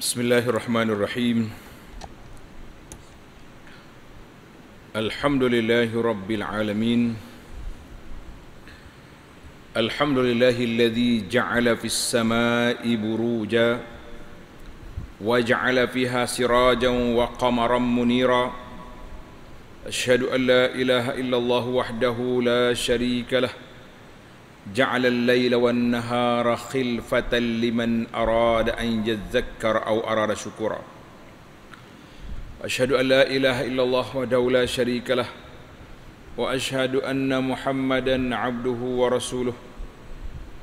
بسم الله الرحمن الرحيم الحمد لله رب العالمين الحمد لله الذي جعل في السماء بروجا وجعل فيها سراجا وقمرا منيرا أشهد أن لا إله إلا الله وحده لا شريك له جعل الليل والنهار خلفة لمن أراد أن يذكر أو أراد شكرا أشهد أن لا إله إلا الله وحده لا شريك له وأشهد أن محمدا عبده ورسوله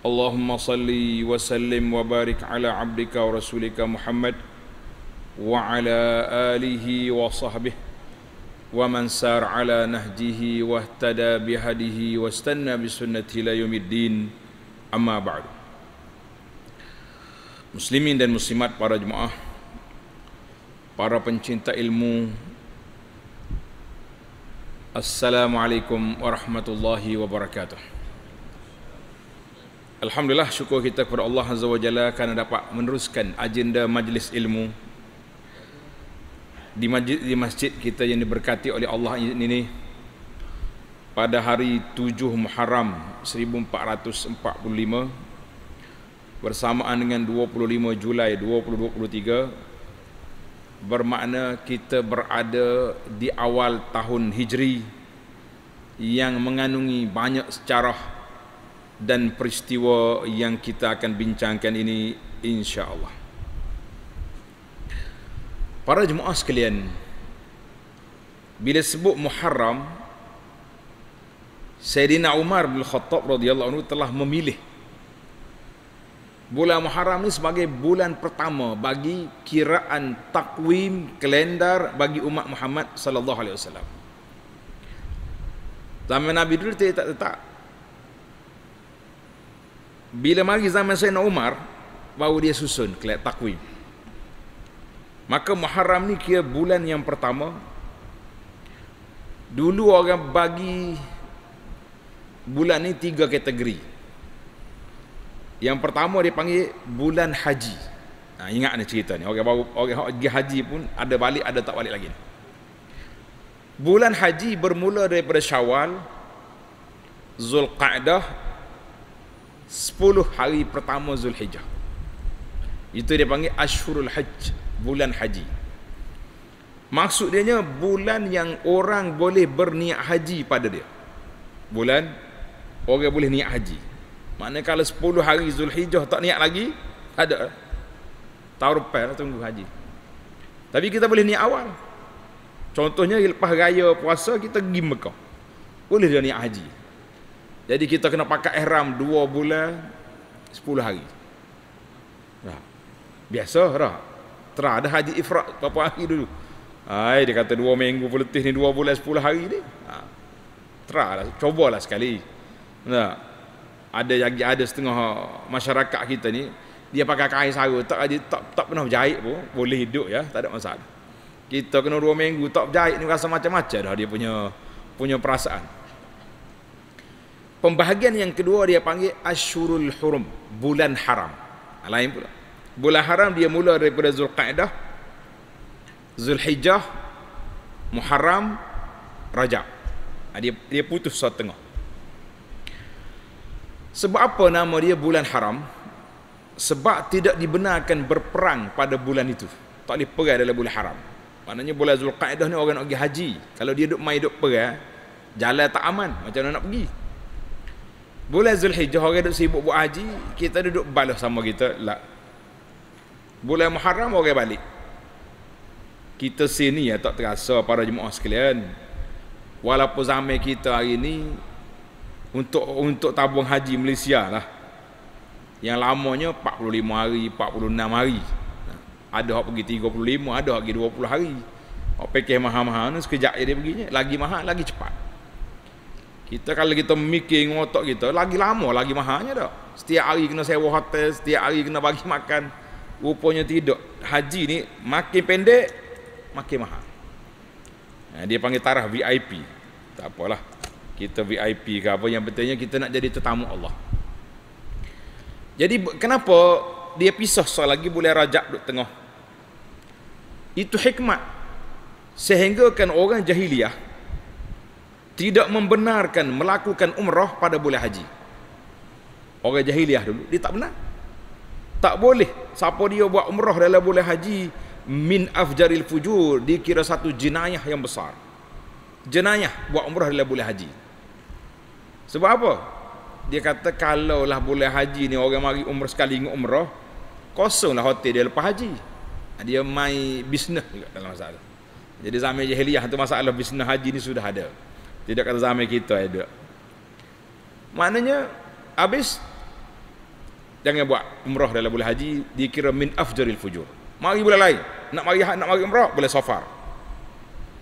اللهم صل وسلم وبارك على عبدك ورسولك محمد وعلى آله وصحبه ومن سار على نهجه واهتدى بهديه واستنى بسنته الى يوم الدين اما بعد Muslimin dan muslimat para jemaah Para pencinta ilmu Assalamualaikum warahmatullahi wabarakatuh Alhamdulillah syukur kita kepada Allah Azza wa Kerana dapat meneruskan agenda majlis ilmu di masjid di masjid kita yang diberkati oleh Allah ini pada hari 7 Muharram 1445 bersamaan dengan 25 Julai 2023 bermakna kita berada di awal tahun Hijri yang mengandungi banyak sejarah dan peristiwa yang kita akan bincangkan ini insya-Allah. Para jemaah sekalian, bila sebut Muharram, Sayyidina Umar bin Khattab radhiyallahu anhu telah memilih bulan Muharram ini sebagai bulan pertama bagi kiraan takwim kalendar bagi umat Muhammad sallallahu alaihi wasallam. Zaman Nabi dulu tak tak, tak. Bila mari zaman Sayyidina Umar baru dia susun kelak takwim. Maka Muharram ni kira bulan yang pertama. Dulu orang bagi bulan ni tiga kategori. Yang pertama dia panggil bulan haji. Ha, ingat ni cerita ni. Orang baru orang pergi haji pun ada balik ada tak balik lagi. Bulan haji bermula daripada Syawal Zulqa'dah sepuluh hari pertama Zulhijjah. Itu dia panggil Ashurul Hajj bulan haji maksudnya bulan yang orang boleh berniat haji pada dia bulan orang boleh niat haji maknanya kalau 10 hari Zulhijjah tak niat lagi ada tahun depan lah tunggu haji tapi kita boleh niat awal contohnya lepas raya puasa kita pergi Mekah boleh dia niat haji jadi kita kena pakai ihram 2 bulan 10 hari Biasa tak? Tera ada haji Ifrak berapa hari dulu. Hai dia kata dua minggu pun letih ni dua bulan sepuluh hari ni. Ha. Tera lah cubalah sekali. Nah. Ada lagi ada setengah masyarakat kita ni dia pakai kain sarung tak ada tak tak pernah berjahit pun boleh hidup ya tak ada masalah. Kita kena dua minggu tak berjahit ni rasa macam-macam dah dia punya punya perasaan. Pembahagian yang kedua dia panggil Ashurul Hurum, bulan haram. Lain pula. Bulan haram dia mula daripada Zulqaidah, Zulhijjah, Muharram, Rajab. Ha, dia, dia putus satu tengah. Sebab apa nama dia bulan haram? Sebab tidak dibenarkan berperang pada bulan itu. Tak boleh perang dalam bulan haram. Maknanya bulan Zulqaidah ni orang nak pergi haji. Kalau dia duduk main duduk perang, jalan tak aman. Macam mana nak pergi? Bulan Zulhijjah orang duduk sibuk buat haji, kita duduk balas sama kita. Lah, Bulan Muharram orang balik. Kita sini ya tak terasa para jemaah sekalian. Walaupun zaman kita hari ini untuk untuk tabung haji Malaysia lah. Yang lamanya 45 hari, 46 hari. Ada hak pergi 35, ada hak pergi 20 hari. Hak pakai mahal-mahal ni sekejap je dia perginya. Lagi mahal, lagi cepat. Kita kalau kita mikir ngotok kita, lagi lama lagi mahalnya dah. Setiap hari kena sewa hotel, setiap hari kena bagi makan rupanya tidak haji ni makin pendek makin mahal ha, dia panggil tarah VIP tak apalah kita VIP ke apa yang pentingnya kita nak jadi tetamu Allah jadi kenapa dia pisah sekali lagi boleh rajak duduk tengah itu hikmat sehingga kan orang jahiliah tidak membenarkan melakukan umrah pada boleh haji orang jahiliah dulu dia tak benar tak boleh siapa dia buat umrah dalam boleh haji min afjaril fujur dikira satu jenayah yang besar jenayah buat umrah dalam boleh haji sebab apa dia kata kalau lah boleh haji ni orang mari umrah sekali ingat umrah kosonglah hotel dia lepas haji dia main bisnes juga dalam masalah jadi zaman jahiliah tu masalah bisnes haji ni sudah ada tidak kata zaman kita ada eh, maknanya habis jangan buat umrah dalam bulan haji dikira min afjaril fujur mari bulan lain nak mari nak mari umrah boleh safar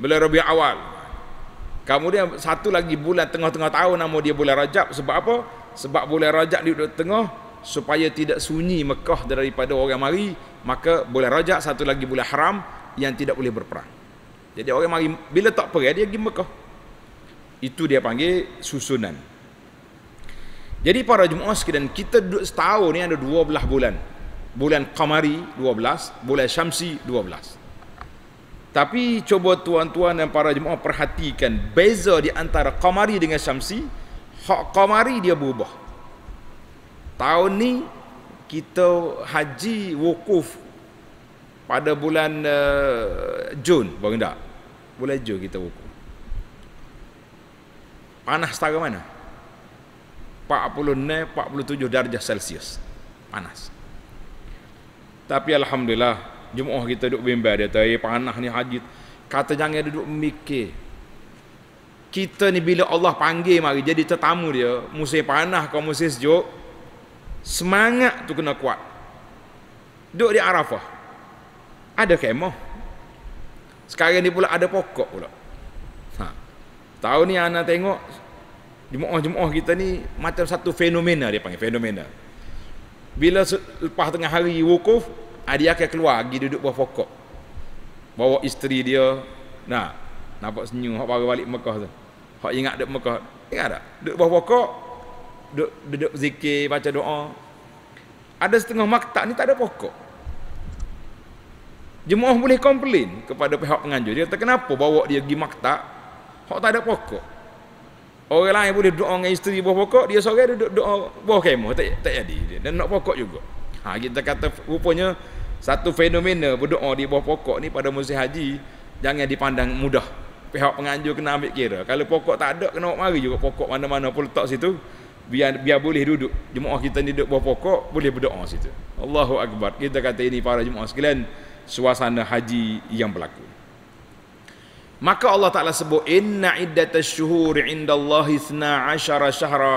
bulan rabi awal kemudian satu lagi bulan tengah-tengah tahun nama dia bulan rajab sebab apa sebab bulan rajab di tengah supaya tidak sunyi Mekah daripada orang mari maka bulan rajab satu lagi bulan haram yang tidak boleh berperang jadi orang mari bila tak perang dia pergi Mekah itu dia panggil susunan jadi para jemaah sekalian, kita duduk setahun ni ada 12 bulan. Bulan Qamari 12, bulan Syamsi 12. Tapi cuba tuan-tuan dan para jemaah perhatikan beza di antara Qamari dengan Syamsi. Hak Qamari dia berubah. Tahun ni kita haji wukuf pada bulan uh, Jun, bukan tak? Bulan Jun kita wukuf. Panas setara mana? 46-47 darjah Celsius panas tapi Alhamdulillah Jum'ah kita duduk bimba dia tu eh panah ni haji kata jangan duduk mikir kita ni bila Allah panggil mari jadi tetamu dia musim panah kau musim sejuk semangat tu kena kuat duduk di Arafah ada kemah sekarang ni pula ada pokok pula ha. tahu ni anak tengok Jemaah jemaah kita ni macam satu fenomena dia panggil fenomena. Bila lepas tengah hari wukuf, ah, dia akan keluar pergi duduk bawah pokok. Bawa isteri dia. Nah, nampak senyum hak baru balik Mekah tu. Hak ingat duduk Mekah. Ingat tak? Duduk bawah pokok, duduk duduk zikir, baca doa. Ada setengah maktab ni tak ada pokok. Jemaah boleh komplain kepada pihak penganjur. Dia kata kenapa bawa dia pergi maktab? Hak tak ada pokok. Orang lain boleh doa dengan isteri buah pokok, dia seorang duduk doa buah kemah, tak, tak jadi. Dia nak pokok juga. Ha, kita kata rupanya satu fenomena berdoa di buah pokok ni pada musim haji, jangan dipandang mudah. Pihak penganjur kena ambil kira. Kalau pokok tak ada, kena mari juga pokok mana-mana pun letak situ. Biar biar boleh duduk. Jemaah kita ni duduk buah pokok, boleh berdoa situ. Allahu Akbar. Kita kata ini para jemaah sekalian, suasana haji yang berlaku. Maka Allah Ta'ala sebut Inna iddata syuhuri inda Allah thna asyara syahra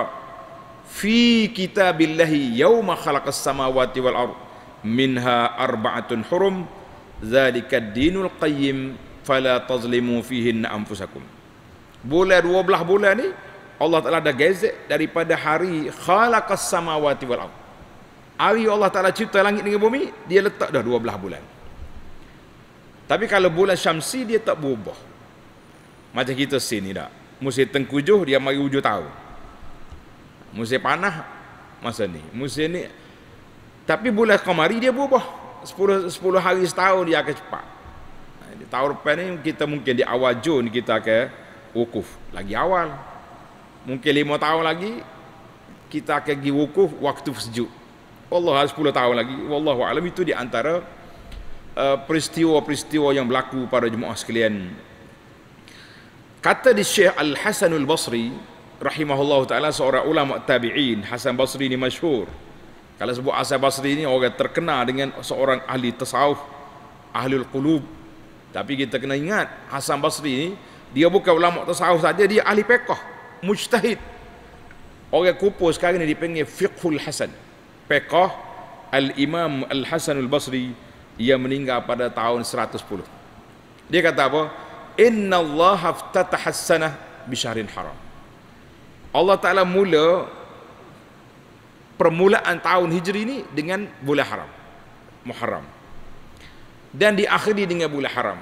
Fi kitabillahi yawma khalaqas samawati wal ar Minha arba'atun hurum Zalika dinul qayyim Fala tazlimu fihinna anfusakum Bulan dua belah bulan ni Allah Ta'ala dah gezek daripada hari Khalaqas samawati wal ar Hari Allah Ta'ala cipta langit dengan bumi Dia letak dah dua belah bulan tapi kalau bulan syamsi dia tak berubah. Macam kita sini dah. Musim tengkujuh dia mari hujung tahun. Musim panah masa ni. Musim ni tapi bulan kemari dia berubah. 10 10 hari setahun dia akan cepat. Ha, di tahun depan ni kita mungkin di awal Jun kita akan wukuf lagi awal. Mungkin 5 tahun lagi kita akan pergi wukuf waktu sejuk. Allah harus 10 tahun lagi. Wallahu alam itu di antara Eh, peristiwa-peristiwa yang berlaku pada jemaah sekalian. Kata di Syekh Al Hasan Al Basri rahimahullah taala seorang ulama tabi'in Hasan Basri ini masyhur. Kalau sebut Hasan Basri ini orang terkenal dengan seorang ahli tasawuf, ahli qulub. Tapi kita kena ingat Hasan Basri ini dia bukan ulama tasawuf saja, dia ahli pekah, mujtahid. Orang kupus sekarang ni dipanggil fiqhul Hasan. Pekah Al Imam Al Hasan Al Basri ia meninggal pada tahun 110 dia kata apa inna Allah haftatahassanah bisharin haram Allah Ta'ala mula permulaan tahun hijri ini dengan bulan haram Muharram dan diakhiri dengan bulan haram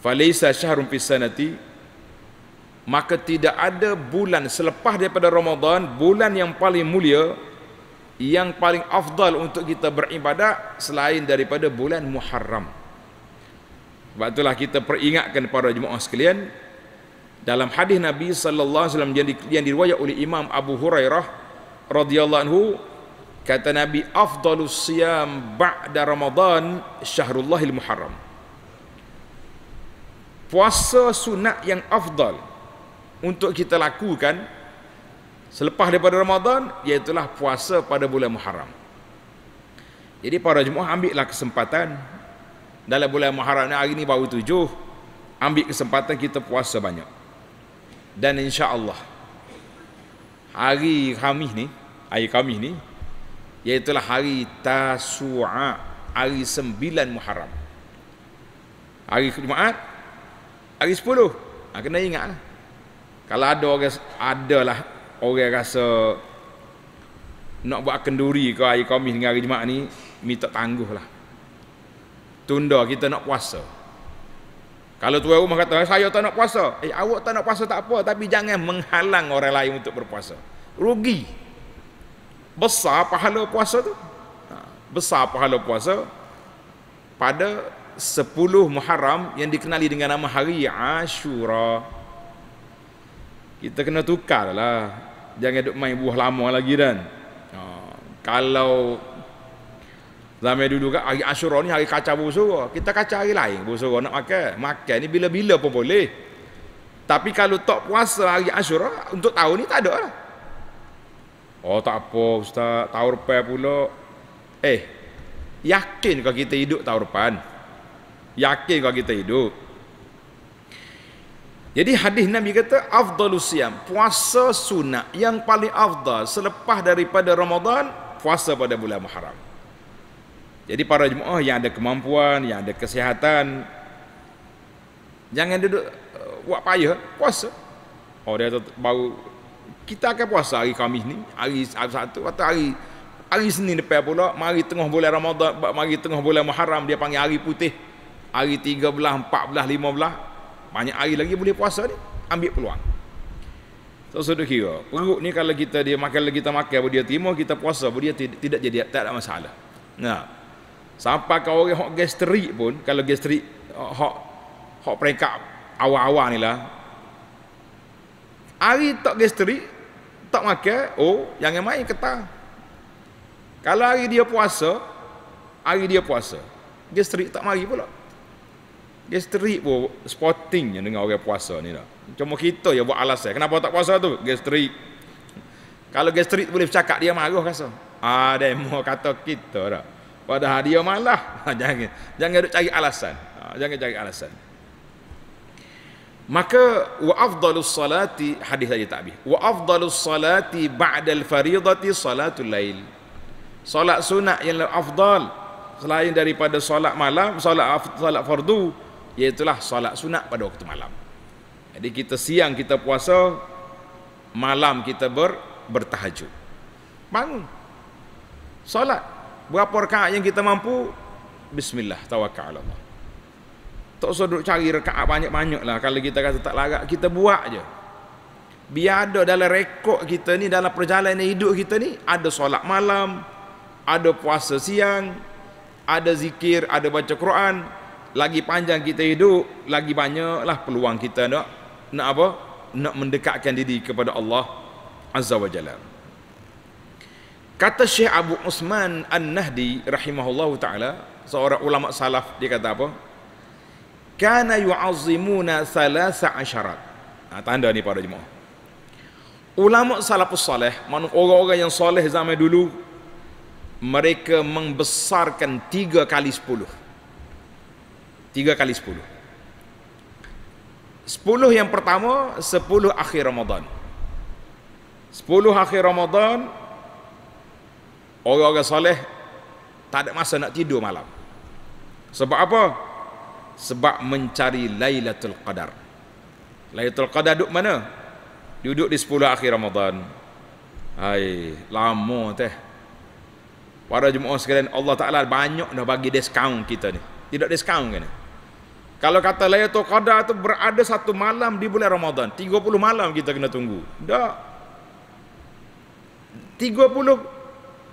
falaysa syahrum fisanati maka tidak ada bulan selepas daripada Ramadan bulan yang paling mulia yang paling afdal untuk kita beribadat selain daripada bulan Muharram. Sebab itulah kita peringatkan para jemaah sekalian dalam hadis Nabi sallallahu alaihi wasallam yang diriwayatkan oleh Imam Abu Hurairah radhiyallahu anhu kata Nabi afdalus siyam ba'da Ramadan syahrullahil Muharram. Puasa sunat yang afdal untuk kita lakukan selepas daripada Ramadan iaitu puasa pada bulan Muharram. Jadi para jemaah ambillah kesempatan dalam bulan Muharram ni hari ni baru tujuh ambil kesempatan kita puasa banyak. Dan insya-Allah hari Khamis ni, hari Khamis ni iaitu hari Tasu'a, hari sembilan Muharram. Hari Jumaat hari sepuluh, Ha, kena ingat. Kalau ada orang lah orang rasa nak buat kenduri ke hari kami dengan hari Jumaat ni minta tangguh lah tunda kita nak puasa kalau tuan rumah kata saya tak nak puasa eh awak tak nak puasa tak apa tapi jangan menghalang orang lain untuk berpuasa rugi besar pahala puasa tu ha, besar pahala puasa pada 10 Muharram yang dikenali dengan nama hari Ashura kita kena tukar lah jangan duk main buah lama lagi dan ha, kalau zaman dulu kan hari asyura ni hari kacau bersuruh kita kacau hari lain bersuruh nak makan makan ni bila-bila pun boleh tapi kalau tak puasa hari asyura untuk tahun ni tak ada lah oh tak apa ustaz tahun depan pula eh yakin kalau kita hidup tahun depan yakin kalau kita hidup jadi hadis Nabi kata afdalus siam, puasa sunat yang paling afdal selepas daripada Ramadan, puasa pada bulan Muharram. Jadi para jemaah yang ada kemampuan, yang ada kesihatan jangan duduk uh, buat payah puasa. Oh dia tahu, baru kita akan puasa hari Khamis ni, hari, hari satu atau hari hari Senin depan pula, mari tengah bulan Ramadan, mari tengah bulan Muharram dia panggil hari putih. Hari 13, 14, 15 banyak hari lagi boleh puasa ni ambil peluang so sudah so, kira perut ni kalau kita dia makan lagi kita makan dia timur kita puasa dia tidak, tidak jadi tak ada masalah nah sampai kau orang hok gastrik pun kalau gastrik hok hok peringkat awal-awal ni lah hari tak gastrik tak makan oh jangan main ketang kalau hari dia puasa hari dia puasa gastrik tak mari pula dia strip pun sporting je dengan orang puasa ni lah. Cuma kita yang buat alasan. Kenapa tak puasa tu? Gastrik. Kalau gastrik boleh bercakap dia marah rasa. Ah, demo kata kita dah. Padahal dia malah. Ah, jangan jangan duk cari alasan. Ah, jangan cari alasan. Maka wa afdalus salati hadis tadi tak habis. Wa afdalus salati ba'da al-fariidati salatul lail. Solat sunat yang lebih afdal selain daripada solat malam, solat solat fardu Iaitulah solat sunat pada waktu malam Jadi kita siang kita puasa Malam kita ber, bertahajud Bangun Solat Berapa rekaat yang kita mampu Bismillah tawakal Allah Tak usah duduk cari rekaat banyak-banyak lah Kalau kita kata tak larat kita buat je Biar ada dalam rekod kita ni Dalam perjalanan hidup kita ni Ada solat malam Ada puasa siang Ada zikir Ada baca Quran lagi panjang kita hidup lagi banyaklah peluang kita nak nak apa nak mendekatkan diri kepada Allah azza wa jalla kata Syekh Abu Usman An-Nahdi rahimahullahu taala seorang ulama salaf dia kata apa kana yu'azzimuna thalasa asharat nah, ha, tanda ni para jemaah ulama salafus salih mana orang-orang yang soleh zaman dulu mereka membesarkan tiga kali sepuluh Tiga kali sepuluh. Sepuluh yang pertama, sepuluh akhir Ramadan. Sepuluh akhir Ramadan, orang-orang soleh tak ada masa nak tidur malam. Sebab apa? Sebab mencari Lailatul Qadar. Lailatul Qadar duduk mana? Duduk di sepuluh akhir Ramadan. Hai, lama teh. Para jemaah sekalian, Allah Ta'ala banyak dah bagi diskaun kita ni. Tidak diskaun kan ni? Kalau kata Lailatul Qadar tu berada satu malam di bulan Ramadan, 30 malam kita kena tunggu. Tak. 30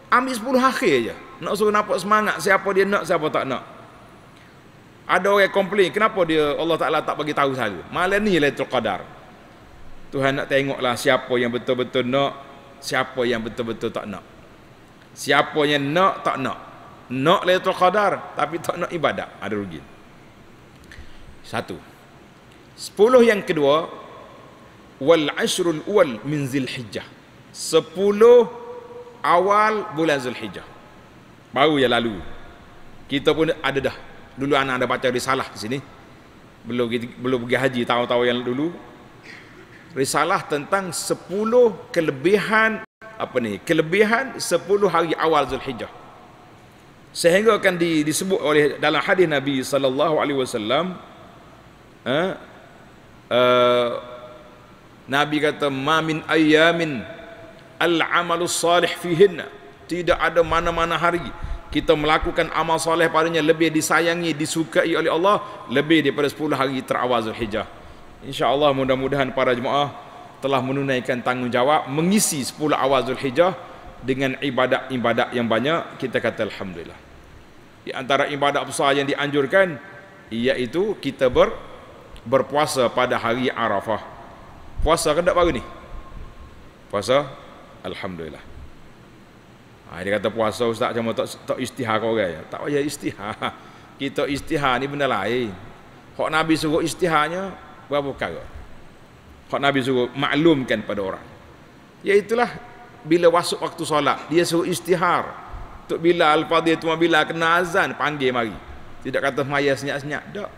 ambil 10 akhir aja. Nak suruh nampak semangat siapa dia nak, siapa tak nak. Ada orang komplain, kenapa dia Allah Taala tak bagi tahu saya? Malam ni Lailatul Qadar. Tuhan nak tengoklah siapa yang betul-betul nak, siapa yang betul-betul tak nak. Siapa yang nak tak nak. Nak Lailatul Qadar tapi tak nak ibadat. Ada rugi satu sepuluh yang kedua wal ashrul wal min zilhijjah sepuluh awal bulan zilhijjah baru yang lalu kita pun ada dah dulu anak ada baca risalah di sini belum belum pergi haji tahu-tahu yang dulu risalah tentang sepuluh kelebihan apa ni kelebihan 10 hari awal Zulhijjah sehingga akan di, disebut oleh dalam hadis Nabi sallallahu alaihi wasallam Eh? Uh, Nabi kata ma min ayamin al amalu salih fihin tidak ada mana-mana hari kita melakukan amal soleh padanya lebih disayangi disukai oleh Allah lebih daripada 10 hari terawal Zulhijjah insyaallah mudah-mudahan para jemaah telah menunaikan tanggungjawab mengisi 10 awal Zulhijjah dengan ibadat-ibadat yang banyak kita kata alhamdulillah di antara ibadat besar yang dianjurkan iaitu kita ber berpuasa pada hari Arafah. Puasa ke tak baru ni? Puasa? Alhamdulillah. Ha, dia kata puasa ustaz cuma tak, tak istihar kau orang. Tak payah istihar. Kita istihar ni benda lain. Hak Nabi suruh istiharnya, berapa perkara? Hak Nabi suruh maklumkan pada orang. Ya itulah bila masuk waktu solat, dia suruh istihar. Tok Bilal, Fadil, Tuan Bilal kena azan, panggil mari. Tidak kata maya senyap-senyap. Tak.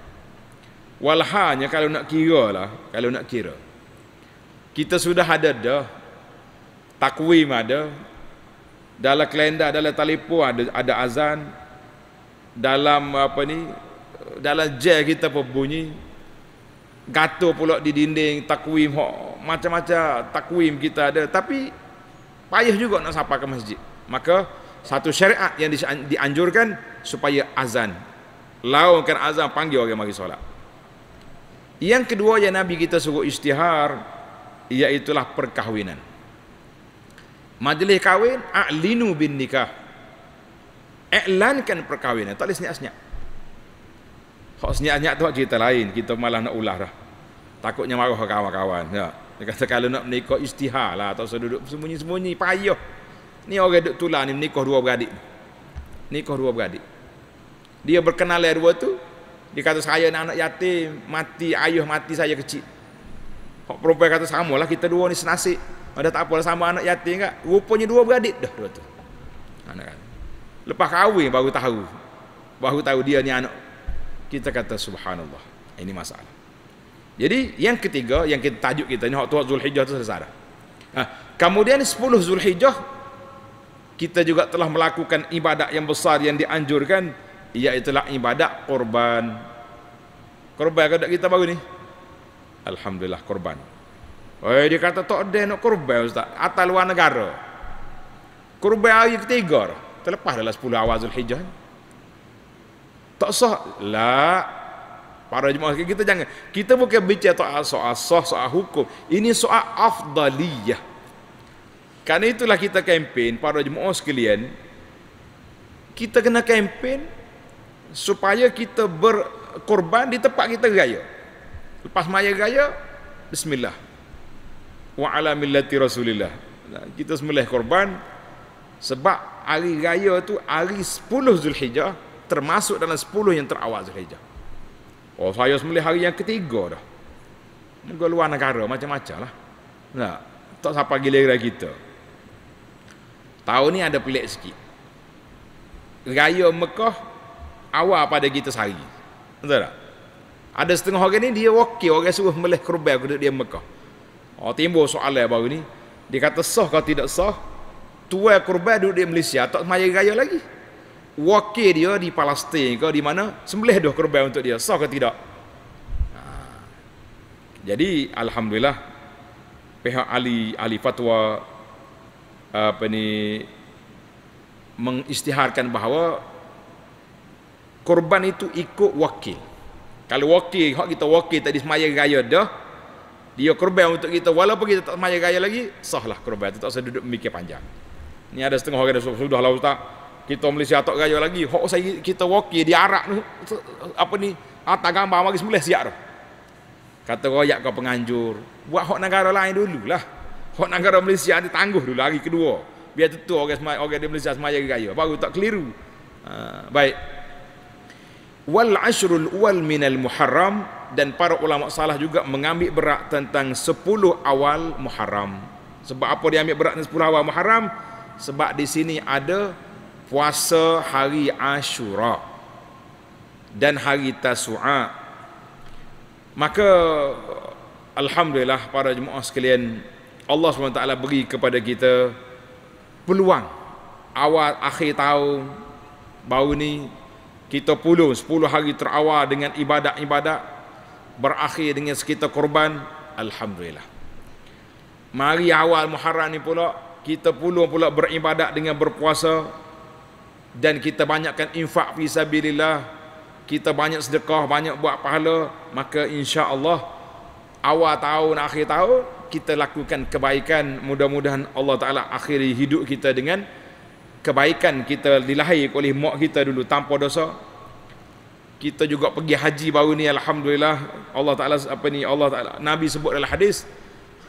Walhanya kalau nak kira lah, kalau nak kira. Kita sudah ada dah. Takwim ada. Dalam kalender, dalam telefon ada, ada azan. Dalam apa ni, dalam jail kita pun bunyi. Gatuh pula di dinding, takwim, macam-macam takwim kita ada. Tapi, payah juga nak sapa ke masjid. Maka, satu syariat yang dianjurkan supaya azan. Laungkan azan, panggil orang mari solat. Yang kedua yang Nabi kita suruh istihar Iaitulah perkahwinan Majlis kahwin A'linu bin nikah Iklankan perkahwinan Tak boleh senyak-senyak Kalau senyak-senyak tu cerita lain Kita malah nak ulah dah Takutnya marah kawan-kawan ya. Dia kata kalau nak menikah istihar lah Tak usah duduk sembunyi-sembunyi Payuh Ni orang duduk tulah ni menikah dua beradik Nikah dua beradik Dia berkenal dua tu dia kata saya ni anak yatim, mati ayuh mati saya kecil. Pak perempuan kata samalah kita dua ni senasib. Ada tak apalah sama anak yatim enggak? Rupanya dua beradik dah dua tu. Anak kan. Lepas kahwin baru tahu. Baru tahu dia ni anak. Kita kata subhanallah. Ini masalah. Jadi yang ketiga yang kita tajuk kita ni hak tu Zulhijah tu selesai dah. Ha, kemudian 10 Zulhijah kita juga telah melakukan ibadat yang besar yang dianjurkan ia iaitu lah ibadat korban. Korban kat kita baru ni. Alhamdulillah korban. Oi dia kata tak ada nak korban ustaz, atas luar negara. Korban hari ketiga Terlepas dalam 10 awal Zulhijjah. Tak sah. Lah para jemaah kita jangan kita bukan bicara soal soal sah soal hukum. Ini soal afdaliyah. Karena itulah kita kempen para jemaah sekalian kita kena kempen supaya kita berkorban di tempat kita raya. Lepas maya raya, bismillah. Wa ala millati Rasulillah. Kita sembelih korban sebab hari raya tu hari 10 Zulhijjah termasuk dalam 10 yang terawal Zulhijjah. Oh saya sembelih hari yang ketiga dah. Negara luar negara macam-macam lah. Nah, tak siapa gila kita. Tahun ni ada pelik sikit. Raya Mekah awal pada kita sehari. Betul tak? Ada setengah orang ni dia wakil orang suruh meleh kerubai aku dia Mekah. Oh timbul soalan baru ni. Dia kata sah ke tidak sah? Tua kerubai duduk di Malaysia tak semaya raya lagi. Wakil dia di Palestin ke di mana sembelih dah kerubai untuk dia sah ke tidak? Ha. Jadi alhamdulillah pihak Ali Ali fatwa apa ni mengistiharkan bahawa korban itu ikut wakil kalau wakil hak kita wakil tadi semaya gaya dah dia korban untuk kita walaupun kita tak semaya gaya lagi sahlah korban itu tak usah duduk memikir panjang ni ada setengah orang yang sudah lah ustaz kita Malaysia tak gaya lagi hak saya kita wakil di Arab tu apa ni atas gambar mari semula siap tu kata royak kau penganjur buat hak negara lain dulu lah. hak negara Malaysia ni tangguh dulu lagi kedua biar tentu orang orang di Malaysia semaya gaya. baru tak keliru uh, baik wal ashrul wal minal muharram dan para ulama salah juga mengambil berat tentang 10 awal Muharram. Sebab apa dia ambil berat tentang 10 awal Muharram? Sebab di sini ada puasa hari Ashura dan hari Tasu'a. Maka alhamdulillah para jemaah sekalian Allah SWT beri kepada kita peluang awal akhir tahun baru ni kita puluh sepuluh hari terawal dengan ibadat-ibadat berakhir dengan sekitar korban Alhamdulillah mari awal Muharram ni pula kita puluh pula beribadat dengan berpuasa dan kita banyakkan infak fisabilillah kita banyak sedekah banyak buat pahala maka insya insyaAllah awal tahun akhir tahun kita lakukan kebaikan mudah-mudahan Allah Ta'ala akhiri hidup kita dengan kebaikan kita dilahir oleh mak kita dulu tanpa dosa kita juga pergi haji baru ni alhamdulillah Allah taala apa ni Allah taala nabi sebut dalam hadis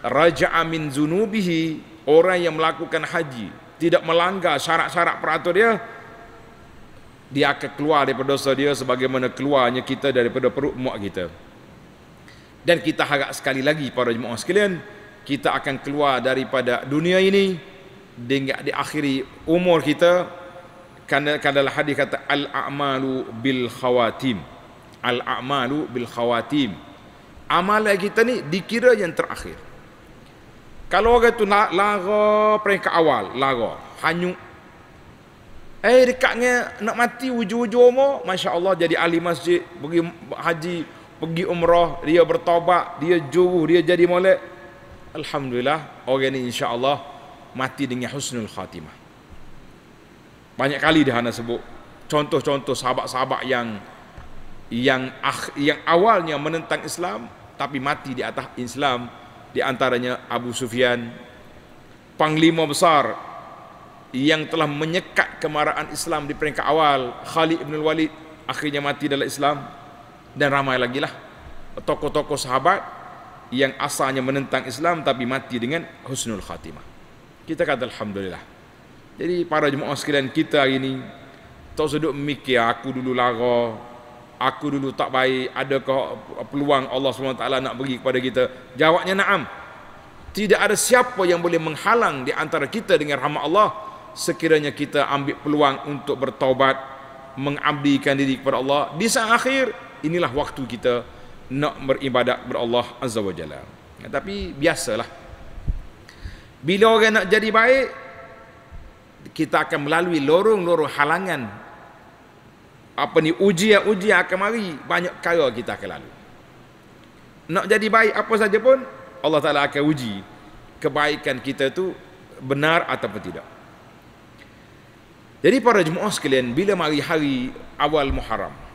raja'a min zunubihi orang yang melakukan haji tidak melanggar syarat-syarat peraturan dia dia akan keluar daripada dosa dia sebagaimana keluarnya kita daripada perut mak kita dan kita harap sekali lagi para jemaah sekalian kita akan keluar daripada dunia ini dengan diakhiri umur kita kerana kadalah hadis kata al a'malu bil khawatim al a'malu bil khawatim amalan kita ni dikira yang terakhir kalau orang tu nak lara peringkat awal lara hanyu eh dekatnya nak mati wujud-wujud umur masya-Allah jadi ahli masjid pergi haji pergi umrah dia bertobat dia juru dia jadi molek alhamdulillah orang ni insya-Allah mati dengan husnul khatimah. Banyak kali dia hana sebut contoh-contoh sahabat-sahabat yang yang ah yang awalnya menentang Islam tapi mati di atas Islam di antaranya Abu Sufyan panglima besar yang telah menyekat kemarahan Islam di peringkat awal Khalid bin Walid akhirnya mati dalam Islam dan ramai lagi lah tokoh-tokoh sahabat yang asalnya menentang Islam tapi mati dengan husnul khatimah kita kata Alhamdulillah. Jadi para jemaah sekalian kita hari ini, tak sedut mikir aku dulu lara, aku dulu tak baik, adakah peluang Allah SWT nak beri kepada kita? Jawabnya na'am. Tidak ada siapa yang boleh menghalang di antara kita dengan rahmat Allah sekiranya kita ambil peluang untuk bertaubat, mengabdikan diri kepada Allah. Di saat akhir, inilah waktu kita nak beribadat kepada Allah Azza wa Jalla. tapi biasalah. Bila orang nak jadi baik, kita akan melalui lorong-lorong halangan. Apa ni ujian-ujian akan mari, banyak perkara kita akan lalu. Nak jadi baik apa saja pun, Allah Taala akan uji kebaikan kita tu benar ataupun tidak. Jadi para jemaah sekalian, bila mari hari awal Muharram,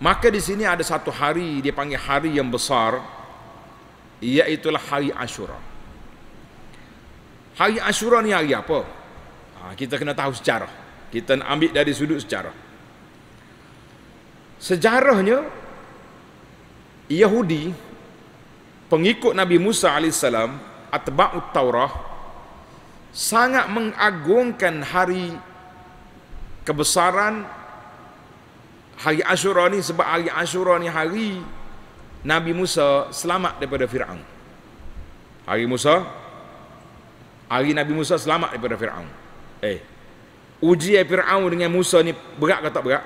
Maka di sini ada satu hari dia panggil hari yang besar iaitulah hari Ashura. Hari Ashura ni hari apa? Ha, kita kena tahu sejarah. Kita nak ambil dari sudut sejarah. Sejarahnya, Yahudi, pengikut Nabi Musa AS, Atba'ut Taurah, sangat mengagungkan hari kebesaran hari Ashura ni sebab hari Ashura ni hari Nabi Musa selamat daripada Fir'aun. Hari Musa hari Nabi Musa selamat daripada Fir'aun eh ujian Fir'aun dengan Musa ni berat ke tak berat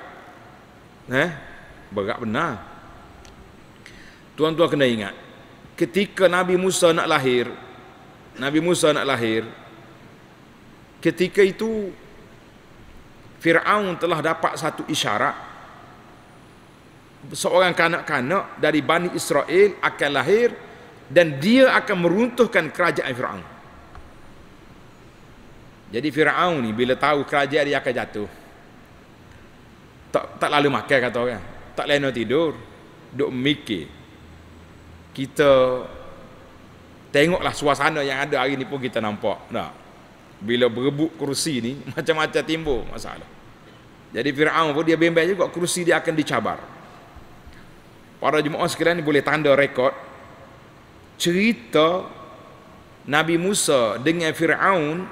eh berat benar tuan-tuan kena ingat ketika Nabi Musa nak lahir Nabi Musa nak lahir ketika itu Fir'aun telah dapat satu isyarat seorang kanak-kanak dari Bani Israel akan lahir dan dia akan meruntuhkan kerajaan Fir'aun jadi Firaun ni bila tahu kerajaan dia akan jatuh. Tak tak lalu makan kata orang. Tak lena tidur, duk mikir. Kita tengoklah suasana yang ada hari ni pun kita nampak. Nah. Bila berebut kerusi ni macam-macam timbul masalah. Jadi Firaun pun dia bimbang juga kerusi dia akan dicabar. Para jemaah sekalian ni boleh tanda rekod cerita Nabi Musa dengan Firaun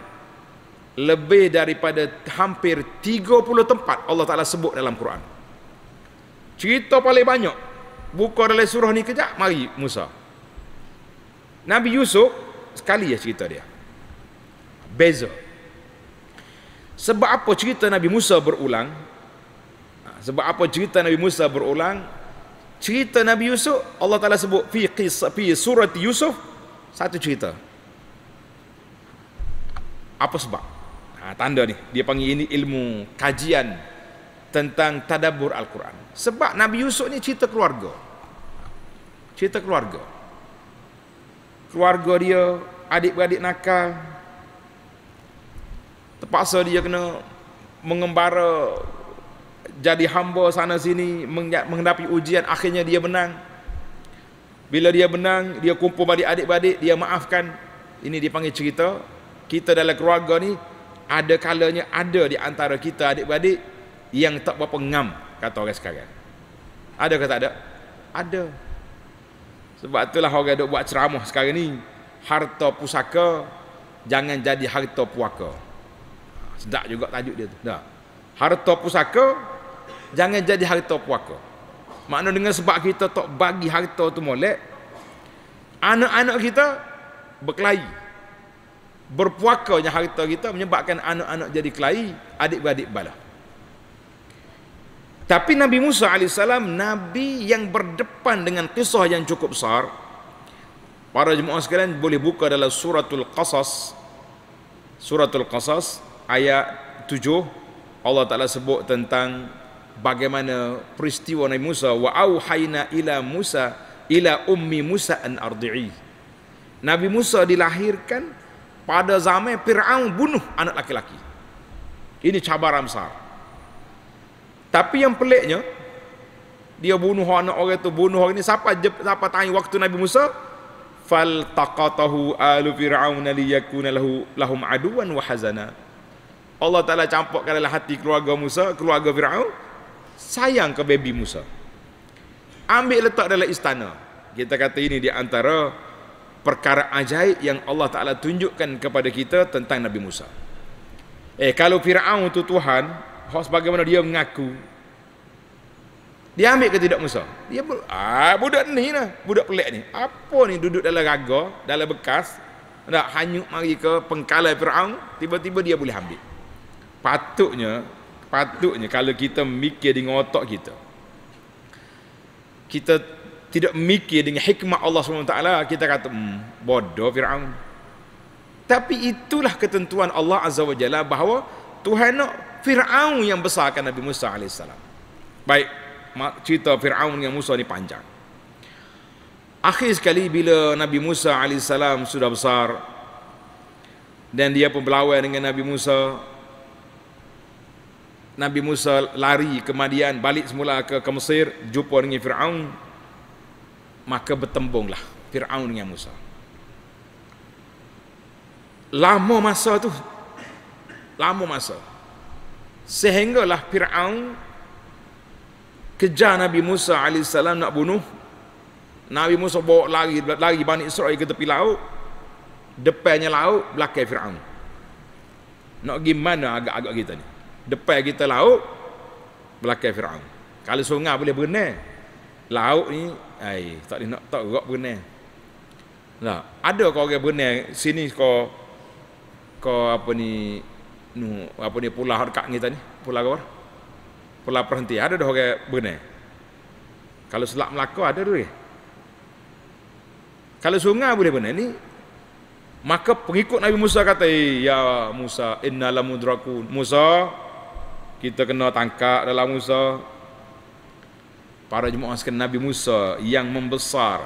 lebih daripada hampir 30 tempat Allah Ta'ala sebut dalam Quran cerita paling banyak buka dalam surah ni kejap mari Musa Nabi Yusuf sekali ya cerita dia beza sebab apa cerita Nabi Musa berulang ha, sebab apa cerita Nabi Musa berulang cerita Nabi Yusuf Allah Ta'ala sebut fi, fi surat Yusuf satu cerita apa sebab Ha, tanda ni dia panggil ini ilmu kajian tentang tadabbur al-Quran. Sebab Nabi Yusuf ni cerita keluarga. Cerita keluarga. Keluarga dia adik-beradik nakal. Terpaksa dia kena mengembara jadi hamba sana sini menghadapi ujian akhirnya dia menang. Bila dia menang, dia kumpul balik adik adik dia maafkan. Ini dipanggil cerita kita dalam keluarga ni ada kalanya ada di antara kita adik-beradik yang tak berapa ngam kata orang sekarang ada ke tak ada? ada sebab itulah orang yang buat ceramah sekarang ni harta pusaka jangan jadi harta puaka ha, sedap juga tajuk dia tu dah. harta pusaka jangan jadi harta puaka makna dengan sebab kita tak bagi harta tu molek anak-anak kita berkelahi berpuakanya harta kita menyebabkan anak-anak jadi kelahi adik-beradik bala tapi Nabi Musa AS Nabi yang berdepan dengan kisah yang cukup besar para jemaah sekalian boleh buka dalam suratul qasas suratul qasas ayat 7 Allah Ta'ala sebut tentang bagaimana peristiwa Nabi Musa wa auhayna ila Musa ila ummi Musa an ardi'i Nabi Musa dilahirkan pada zaman Fir'aun bunuh anak laki-laki. Ini cabaran besar. Tapi yang peliknya, dia bunuh anak orang itu, bunuh orang ini, siapa, siapa tanya waktu Nabi Musa? Fal Faltaqatahu alu Fir'aun liyakuna lahu, lahum aduan wa hazana. Allah Ta'ala campurkan dalam hati keluarga Musa, keluarga Fir'aun, sayang ke baby Musa. Ambil letak dalam istana. Kita kata ini di antara perkara ajaib yang Allah Ta'ala tunjukkan kepada kita tentang Nabi Musa. Eh, kalau Fir'aun itu Tuhan, hos bagaimana dia mengaku, dia ambil ke tidak Musa? Dia ber, ah, budak ni lah, budak pelik ni. Apa ni duduk dalam raga, dalam bekas, nak hanyut mari ke pengkala Fir'aun, tiba-tiba dia boleh ambil. Patutnya, patutnya kalau kita mikir dengan otak kita, kita tidak mikir dengan hikmah Allah SWT kita kata hmm, bodoh Fir'aun tapi itulah ketentuan Allah Azza wa Jalla bahawa Tuhan nak Fir'aun yang besarkan Nabi Musa AS baik cerita Fir'aun dengan Musa ni panjang akhir sekali bila Nabi Musa AS sudah besar dan dia pun berlawan dengan Nabi Musa Nabi Musa lari ke Madian balik semula ke, ke Mesir jumpa dengan Fir'aun maka bertembunglah Fir'aun dengan Musa lama masa tu lama masa sehinggalah Fir'aun kejar Nabi Musa AS nak bunuh Nabi Musa bawa lari lari Bani Israel ke tepi laut depannya laut belakang Fir'aun nak pergi mana agak-agak kita ni depan kita laut belakang Fir'aun kalau sungai boleh berenang laut ni Ai, tak boleh nak tak gerak benar. Lah, ada kau orang benar sini kau kau apa ni nu apa ni pula harkat kita ni, pula gawar. Pula berhenti. ada dah orang benar. Kalau selak Melaka ada dulu. Kalau sungai boleh benar ni maka pengikut Nabi Musa kata, eh, "Ya Musa, innalamudrakun." Musa kita kena tangkap dalam Musa para jemaah sekalian Nabi Musa yang membesar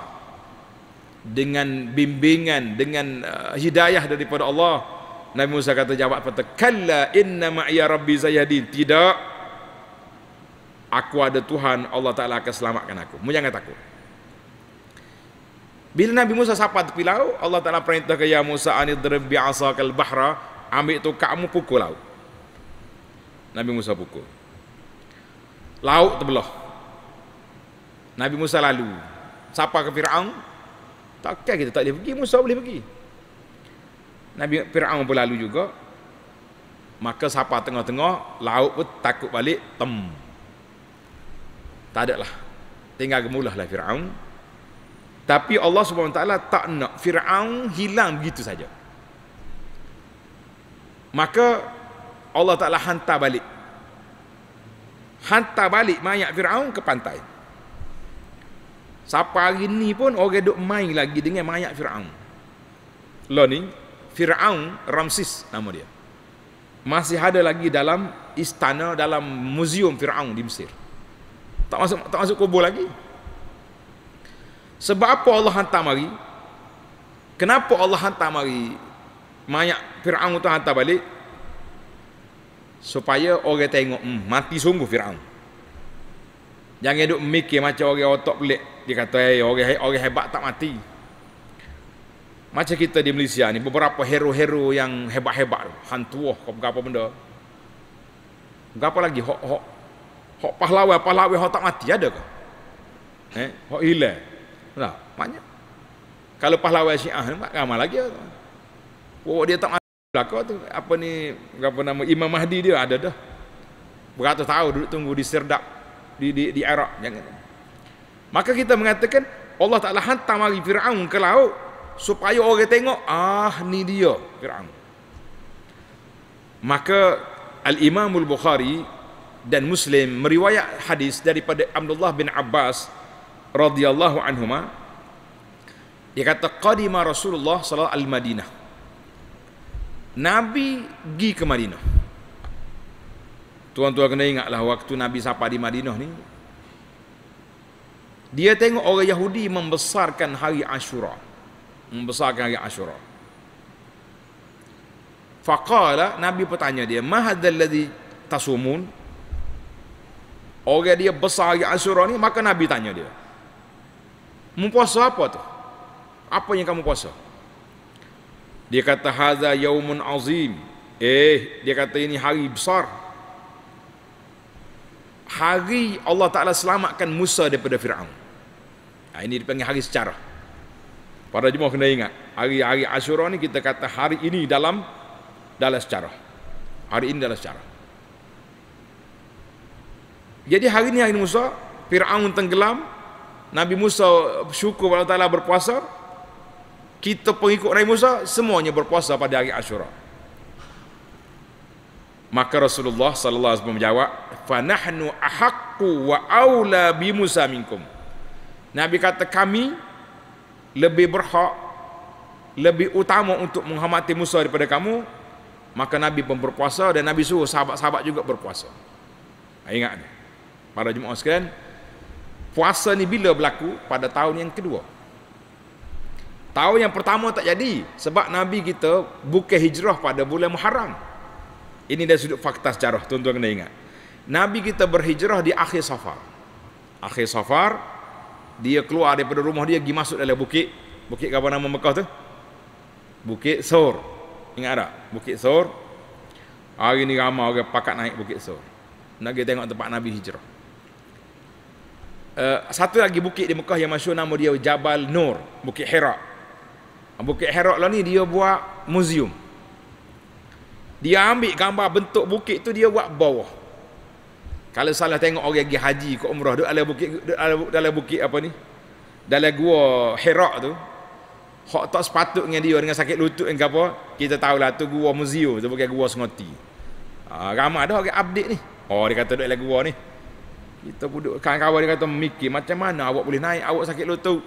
dengan bimbingan dengan uh, hidayah daripada Allah Nabi Musa kata jawab kata kalla inna ma ya rabbi sayyidi tidak aku ada Tuhan Allah Taala akan selamatkan aku mu jangan takut bila Nabi Musa sapa tepi laut Allah Taala perintah ke ya Musa anidrib bi asakal bahra ambil tu kamu pukul laut Nabi Musa pukul laut terbelah Nabi Musa lalu. Siapa ke Fir'aun? Takkan kita tak boleh pergi, Musa boleh pergi. Nabi Fir'aun pun lalu juga. Maka siapa tengah-tengah, laut pun takut balik, tem. Tak ada lah. Tinggal gemulahlah Fir'aun. Tapi Allah SWT tak nak Fir'aun hilang begitu saja. Maka Allah Ta'ala hantar balik. Hantar balik mayat Fir'aun ke pantai. Sapa hari ni pun orang duk main lagi dengan mayat Firaun. Lo ni Firaun Ramses nama dia. Masih ada lagi dalam istana dalam muzium Firaun di Mesir. Tak masuk tak masuk kubur lagi. Sebab apa Allah hantar mari? Kenapa Allah hantar mari mayat Firaun tu hantar balik? Supaya orang tengok hmm, mati sungguh Firaun. Jangan duk mikir macam orang otak pelik. Dia kata, hey, eh, orang, orang hebat tak mati. Macam kita di Malaysia ni, beberapa hero-hero yang hebat-hebat. Hantu, oh, apa benda. Berapa lagi? Hok, hok, hok pahlawan, pahlawan hok tak mati, ada ke? Eh, hok hilang. Nah, banyak. Kalau pahlawan Syiah ni, ramai lagi. Oh, dia tak mati belakang tu. Apa ni, berapa nama, Imam Mahdi dia ada dah. Beratus tahun duduk tunggu di Serdak di di di Iraq jangan. Maka kita mengatakan Allah Taala hantar mari Firaun ke laut supaya orang tengok ah ni dia Firaun. Maka Al-Imam Al-Bukhari dan Muslim meriwayat hadis daripada Abdullah bin Abbas radhiyallahu anhuma dia kata qadima Rasulullah sallallahu al-Madinah Nabi pergi ke Madinah Tuan-tuan kena ingatlah waktu Nabi sapa di Madinah ni. Dia tengok orang Yahudi membesarkan hari Ashura. Membesarkan hari Ashura. Faqala Nabi bertanya dia, "Ma hadzal tasumun?" Orang dia besar hari Ashura ni, maka Nabi tanya dia, "Mempuasa apa tu? Apa yang kamu puasa?" Dia kata, "Hadza yaumun azim." Eh, dia kata ini hari besar, hari Allah Ta'ala selamatkan Musa daripada Fir'aun. Ha, ini dipanggil hari secara. Para jemaah kena ingat, hari-hari Ashura ni kita kata hari ini dalam dalam secara. Hari ini dalam secara. Jadi hari ini hari ini Musa, Fir'aun tenggelam, Nabi Musa syukur Allah Ta'ala berpuasa, kita pengikut Nabi Musa, semuanya berpuasa pada hari Ashura. Maka Rasulullah sallallahu alaihi wasallam menjawab, "Fa nahnu ahaqqu wa aula bi Musa Nabi kata kami lebih berhak lebih utama untuk menghormati Musa daripada kamu maka Nabi pun berpuasa dan Nabi suruh sahabat-sahabat juga berpuasa ha, ingat ni para jemaah sekalian puasa ni bila berlaku pada tahun yang kedua tahun yang pertama tak jadi sebab Nabi kita bukan hijrah pada bulan Muharram ini dari sudut fakta sejarah, tuan-tuan kena ingat. Nabi kita berhijrah di akhir safar. Akhir safar, dia keluar daripada rumah dia, pergi masuk dalam bukit. Bukit apa nama Mekah tu? Bukit Sur. Ingat tak? Bukit Sur. Hari ni ramai orang pakat naik Bukit Sur. Nak pergi tengok tempat Nabi hijrah. Uh, satu lagi bukit di Mekah yang masyur nama dia Jabal Nur. Bukit Herak. Bukit Herak lah ni dia buat muzium. Dia ambil gambar bentuk bukit tu dia buat bawah. Kalau salah tengok orang pergi haji ke umrah duduk dalam bukit dalam, bukit apa ni? Dalam gua Herak tu. Hak tak sepatut dengan dia dengan sakit lutut dan apa? Kita lah tu gua muzium tu bukan gua sengoti. Ah ramai dah orang update ni. Oh dia kata dalam gua ni. Kita duduk kawan-kawan dia kata mikir macam mana awak boleh naik awak sakit lutut.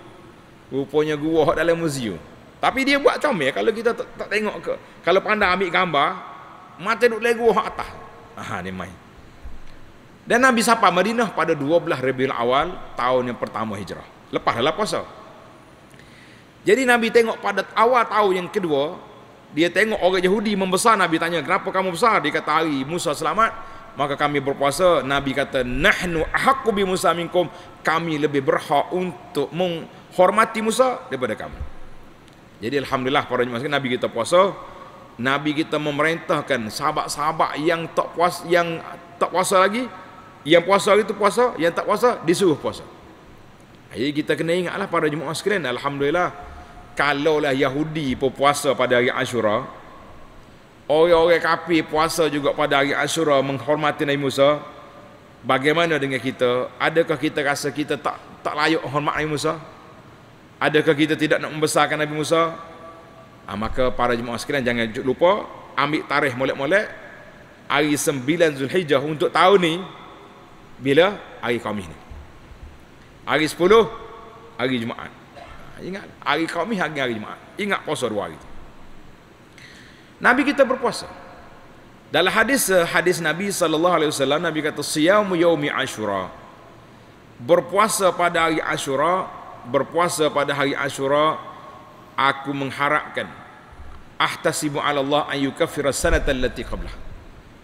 Rupanya gua hak dalam muzium. Tapi dia buat comel kalau kita tak, tak tengok ke. Kalau pandang ambil gambar, mata duk lego hak atas ha ni mai dan Nabi sapa Madinah pada 12 Rabiul Awal tahun yang pertama hijrah lepas dah lah puasa jadi Nabi tengok pada awal tahun yang kedua dia tengok orang Yahudi membesar Nabi tanya kenapa kamu besar dia kata hari Musa selamat maka kami berpuasa Nabi kata nahnu ahakku bi Musa minkum kami lebih berhak untuk menghormati Musa daripada kamu jadi Alhamdulillah para jemaah Nabi kita puasa Nabi kita memerintahkan sahabat-sahabat yang tak puas yang tak puasa lagi, yang puasa itu puasa, yang tak puasa disuruh puasa. Jadi kita kena ingatlah pada jemaah sekalian, alhamdulillah kalaulah Yahudi pun puasa pada hari Ashura, orang-orang kafir puasa juga pada hari Ashura menghormati Nabi Musa, bagaimana dengan kita? Adakah kita rasa kita tak tak layak hormat Nabi Musa? Adakah kita tidak nak membesarkan Nabi Musa? Ha, maka para jemaah sekalian jangan lupa ambil tarikh molek-molek hari 9 Zulhijjah untuk tahun ni bila hari Khamis ni. Hari 10 hari Jumaat. Ah, ingat hari Khamis hari hari Jumaat. Ingat puasa dua hari. Nabi kita berpuasa. Dalam hadis eh, hadis Nabi sallallahu alaihi wasallam Nabi kata siyamu yaumi asyura Berpuasa pada hari asyura berpuasa pada hari asyura aku mengharapkan ahtasibu ala Allah an yukaffira sanatan allati qablah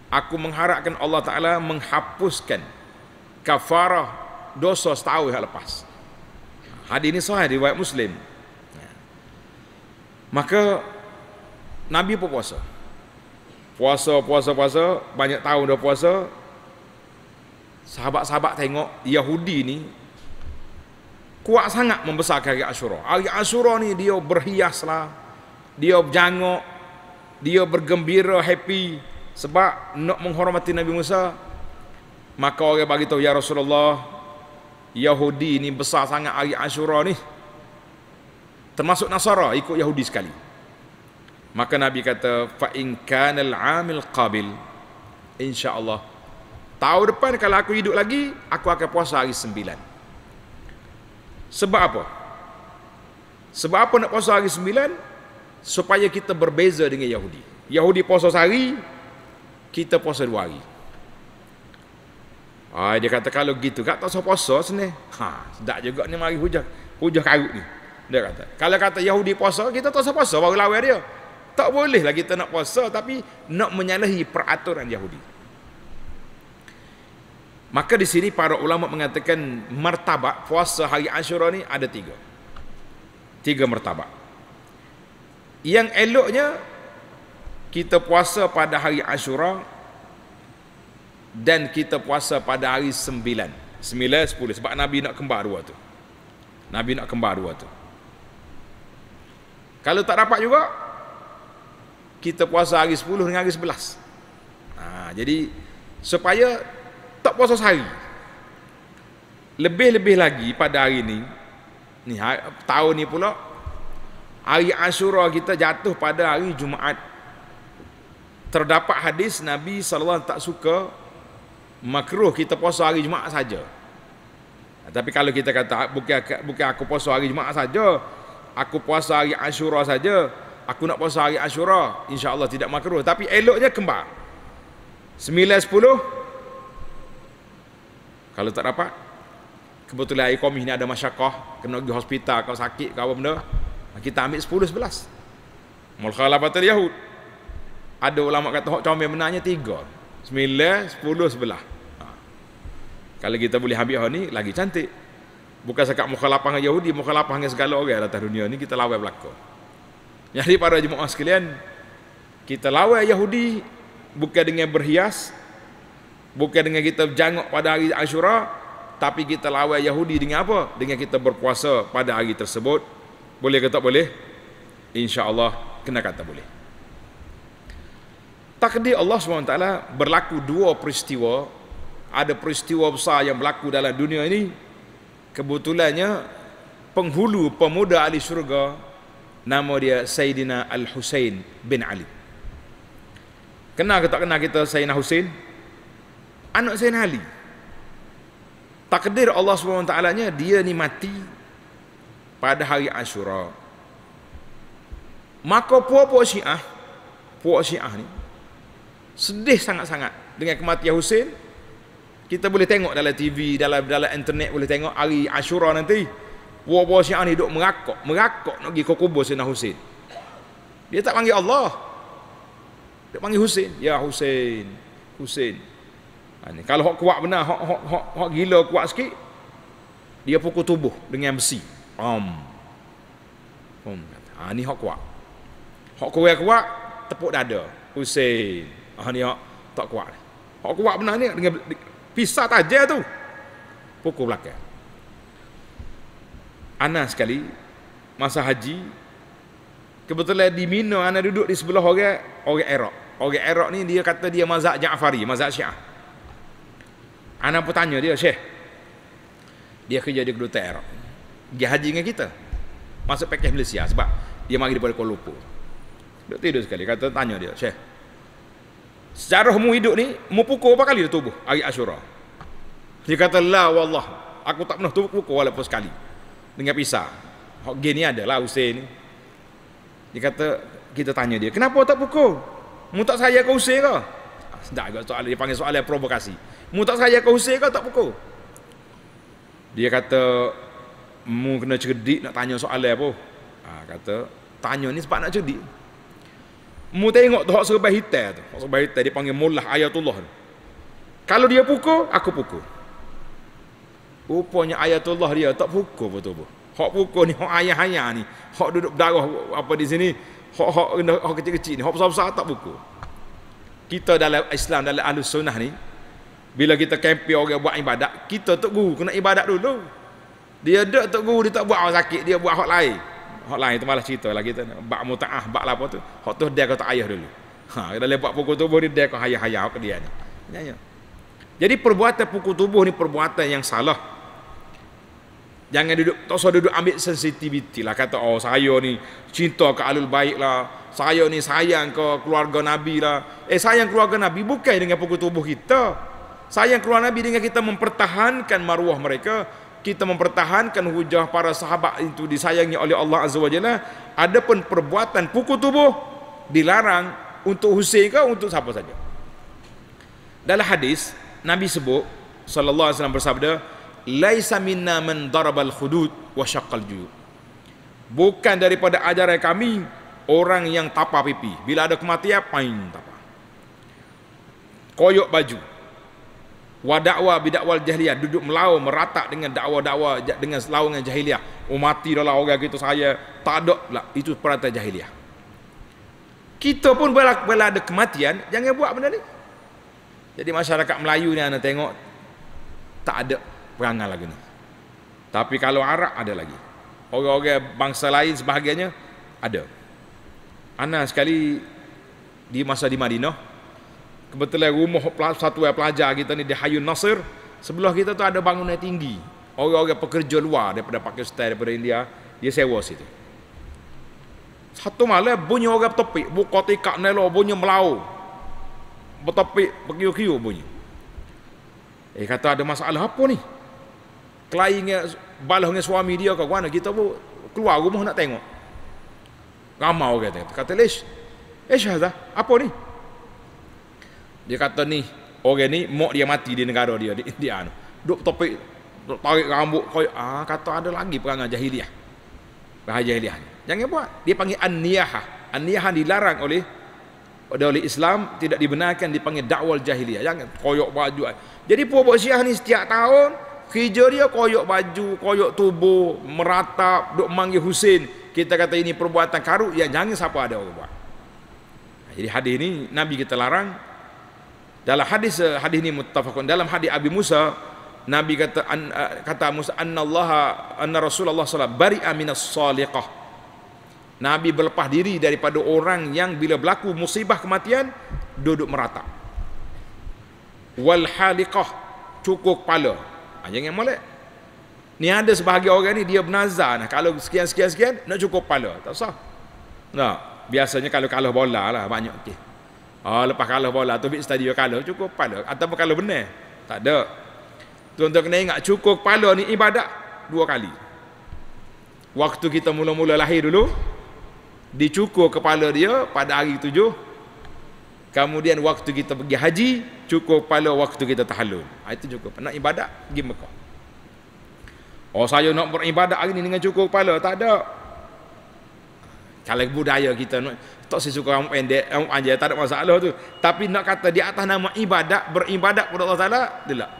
aku mengharapkan Allah taala menghapuskan kafarah dosa setahun yang lepas hadis ini sahih riwayat muslim ya. maka nabi pun puasa puasa puasa puasa banyak tahun dah puasa sahabat-sahabat tengok yahudi ni kuat sangat membesarkan hari Ashura. Hari Ashura ni dia berhiaslah dia berjanguk dia bergembira happy sebab nak menghormati Nabi Musa maka orang bagi tahu ya Rasulullah Yahudi ni besar sangat hari Ashura ni termasuk Nasara ikut Yahudi sekali maka Nabi kata fa in kanal amil qabil insyaallah tahun depan kalau aku hidup lagi aku akan puasa hari sembilan sebab apa sebab apa nak puasa hari sembilan supaya kita berbeza dengan Yahudi. Yahudi puasa sehari, kita puasa dua hari. Ah, dia kata kalau gitu, kat tak usah puasa sini. Ha, sedap juga ni mari hujah, hujah karut ni. Dia kata, kalau kata Yahudi puasa, kita tak usah puasa baru lawan dia. Tak bolehlah kita nak puasa tapi nak menyalahi peraturan Yahudi. Maka di sini para ulama mengatakan martabat puasa hari Ashura ni ada tiga. Tiga martabat. Yang eloknya kita puasa pada hari Ashura dan kita puasa pada hari sembilan. Sembilan, sepuluh. Sebab Nabi nak kembar dua tu. Nabi nak kembar dua tu. Kalau tak dapat juga, kita puasa hari sepuluh dengan hari sebelas. Ha, jadi, supaya tak puasa sehari. Lebih-lebih lagi pada hari ini, ni, ha, tahun ni pula, Hari Ashura kita jatuh pada hari Jumaat. Terdapat hadis Nabi SAW tak suka makruh kita puasa hari Jumaat saja. Tapi kalau kita kata bukan bukan aku puasa hari Jumaat saja, aku puasa hari Ashura saja, aku nak puasa hari Ashura, insya-Allah tidak makruh. Tapi eloknya kembar. 9 10 kalau tak dapat kebetulan air komis ni ada masyarakat kena pergi hospital kau sakit kau apa benda Ha, kita ambil 10 sebelas mulkhalafatul yahud ada ulama kata hak comel menanya tiga sembilan sepuluh sebelah ha. kalau kita boleh ambil hak ni lagi cantik bukan sekat mukhalafah dengan Yahudi mukhalafah dengan segala orang atas dunia ini kita lawan belakang jadi para jemaah sekalian kita lawan Yahudi bukan dengan berhias bukan dengan kita jangok pada hari Ashura tapi kita lawan Yahudi dengan apa? dengan kita berpuasa pada hari tersebut boleh ke tak boleh? InsyaAllah kena kata boleh. Takdir Allah SWT berlaku dua peristiwa. Ada peristiwa besar yang berlaku dalam dunia ini. Kebetulannya penghulu pemuda ahli syurga nama dia Sayyidina Al-Husain bin Ali. Kenal ke tak kenal kita Sayyidina Husain? Anak Sayyidina Ali. Takdir Allah SWT dia ni mati pada hari Ashura. Maka puak-puak Syiah, puak Syiah ni sedih sangat-sangat dengan kematian Husin. Kita boleh tengok dalam TV, dalam dalam internet boleh tengok hari Ashura nanti. Puak-puak Syiah ni duk merakok, merakok nak pergi ke kubur Sayyidina Husin. Dia tak panggil Allah. Dia panggil Husin, ya Husin, Husin. Ha, kalau hok kuat benar, hok hok hok hok gila kuat sikit, dia pukul tubuh dengan besi. Om. Om. Ha ni hok kuat. Hok kurang kuat tepuk dada. Usin. Ha ah, ni hok tak kuat. Hok kuat benar ni dengan pisah tajam tu. Pukul belakang. Ana sekali masa haji kebetulan di Mina ana duduk di sebelah orang orang Arab. Orang Arab ni dia kata dia mazhab Ja'fari, mazhab Syiah. Ana pun tanya dia, "Syekh, dia kerja di kedutaan Arab." pergi haji dengan kita masuk pakej Malaysia sebab dia mari daripada Kuala Lumpur dia tidur sekali kata tanya dia Syekh secara mu hidup ni mu pukul berapa kali dia tubuh hari Ashura dia kata la wallah aku tak pernah tubuh pukul walaupun sekali dengan pisah hok gini ada lah Hussein ni dia kata kita tanya dia kenapa tak pukul mu tak saya ke Hussein ke ah, sedap agak soalan dia panggil soalan provokasi mu tak saya ke Hussein ke tak pukul dia kata mu kena cerdik nak tanya soalan apa ha, kata tanya ni sebab nak cerdik mu tengok tu hak serba hitam tu hak serba hitam dia panggil mulah ayatullah tu. kalau dia pukul aku pukul rupanya ayatullah dia tak pukul betul-betul hak pukul ni hak ayah-ayah ni hak duduk darah apa di sini hak hak hak kecil-kecil ni hak besar-besar tak pukul kita dalam Islam dalam ahli sunnah ni bila kita kempi orang buat ibadat kita tu guru kena ibadat dulu dia ada tok guru dia tak buat orang sakit dia buat hak lain hak lain tu malah cerita lagi tu bak mutaah bak lah apa tu hak tu dia kata ayah dulu ha dia lepak pukul tubuh dia dia kata hayah-hayah ke dia ni ya, ya. jadi perbuatan pukul tubuh ni perbuatan yang salah jangan duduk tak usah duduk ambil sensitiviti lah kata oh saya ni cinta ke alul baik lah saya ni sayang ke keluarga nabi lah eh sayang keluarga nabi bukan dengan pukul tubuh kita sayang keluarga nabi dengan kita mempertahankan maruah mereka kita mempertahankan hujah para sahabat itu disayangi oleh Allah Azza wa Jalla ada pun perbuatan pukul tubuh dilarang untuk Hussein ke untuk siapa saja dalam hadis Nabi sebut sallallahu alaihi wasallam bersabda laisa minna man darabal hudud wa syaqqal juyub bukan daripada ajaran kami orang yang tapa pipi bila ada kematian pain tapa koyok baju wa da'wa bi da'wal jahiliyah duduk melau meratak dengan dakwa-dakwa dengan selawangan jahiliyah oh mati dah lah orang kita saya tak ada lah itu perata jahiliyah kita pun bila, bila ada kematian jangan buat benda ni jadi masyarakat Melayu ni anda tengok tak ada perangai lagi ni tapi kalau Arab ada lagi orang-orang bangsa lain sebahagiannya ada anak sekali di masa di Madinah kebetulan rumah satu yang pelajar kita ni di Hayun Nasir sebelah kita tu ada bangunan yang tinggi orang-orang pekerja luar daripada Pakistan daripada India dia sewa situ satu malam bunyi orang topik buka tikak nelo bunyi melau bertopik berkiu-kiu bunyi eh kata ada masalah apa ni kelahi dengan dengan suami dia ke mana kita pun keluar rumah nak tengok ramai orang kata kata leh eh syahzah apa ni dia kata ni orang ni mak dia mati di negara dia di India tu duk topik duk tarik rambut koy ah kata ada lagi perangai jahiliah perangai jahiliah jangan buat dia panggil anniyahah anniyahah dilarang oleh oleh Islam tidak dibenarkan dipanggil dakwal jahiliah jangan koyok baju jadi puak-puak Syiah ni setiap tahun kerja dia koyok baju koyok tubuh meratap duk manggil Husin kita kata ini perbuatan karut yang jangan siapa ada orang buat jadi hadis ini Nabi kita larang dalam hadis eh, hadis ini muttafaqun dalam hadis Abi Musa Nabi kata an, eh, kata Musa anna Allah anna Rasulullah sallallahu alaihi wasallam bari'a minas saliqah Nabi berlepas diri daripada orang yang bila berlaku musibah kematian duduk merata wal haliqah cukur kepala ha, jangan molek ni ada sebahagian orang ni dia bernazar nah, kalau sekian sekian sekian nak cukup kepala tak sah? nah biasanya kalau kalah bola lah banyak okey Oh, lepas kalah bola tu bit stadium kalah cukup kepala atau kalah benar. Tak ada. Tuan-tuan kena ingat cukup kepala ni ibadat dua kali. Waktu kita mula-mula lahir dulu dicukur kepala dia pada hari tujuh Kemudian waktu kita pergi haji cukup kepala waktu kita tahallul. Ah, itu cukup nak ibadat pergi Mekah. Oh saya nak beribadat hari ini dengan cukup kepala tak ada. Kalau budaya kita tak saya suka kamu pendek, kamu panjang, tak ada masalah tu. Tapi nak kata di atas nama ibadat, beribadat kepada Allah Taala, tidak. Lah.